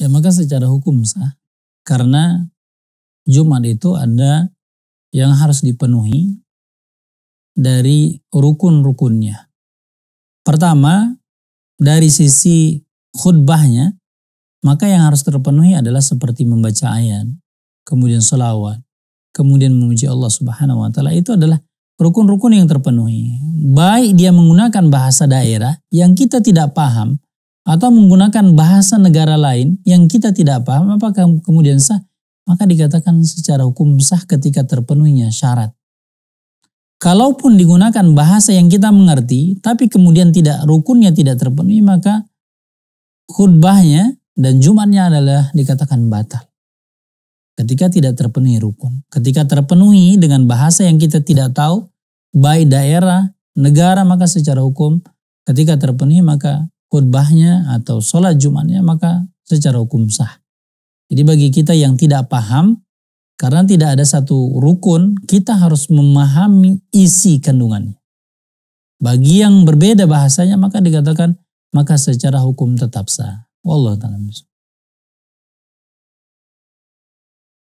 ya maka secara hukum sah. Karena Jumat itu ada yang harus dipenuhi dari rukun-rukunnya. Pertama, dari sisi khutbahnya, maka yang harus terpenuhi adalah seperti membaca ayat, kemudian sholawat, kemudian memuji Allah Subhanahu wa taala itu adalah rukun-rukun yang terpenuhi. Baik dia menggunakan bahasa daerah yang kita tidak paham atau menggunakan bahasa negara lain yang kita tidak paham apakah kemudian sah maka dikatakan secara hukum sah ketika terpenuhinya syarat kalaupun digunakan bahasa yang kita mengerti tapi kemudian tidak rukunnya tidak terpenuhi maka khutbahnya dan jumatnya adalah dikatakan batal ketika tidak terpenuhi rukun ketika terpenuhi dengan bahasa yang kita tidak tahu baik daerah negara maka secara hukum ketika terpenuhi maka khutbahnya atau sholat Jumatnya maka secara hukum sah. Jadi bagi kita yang tidak paham, karena tidak ada satu rukun, kita harus memahami isi kandungannya. Bagi yang berbeda bahasanya, maka dikatakan, maka secara hukum tetap sah. Wallahu ta'ala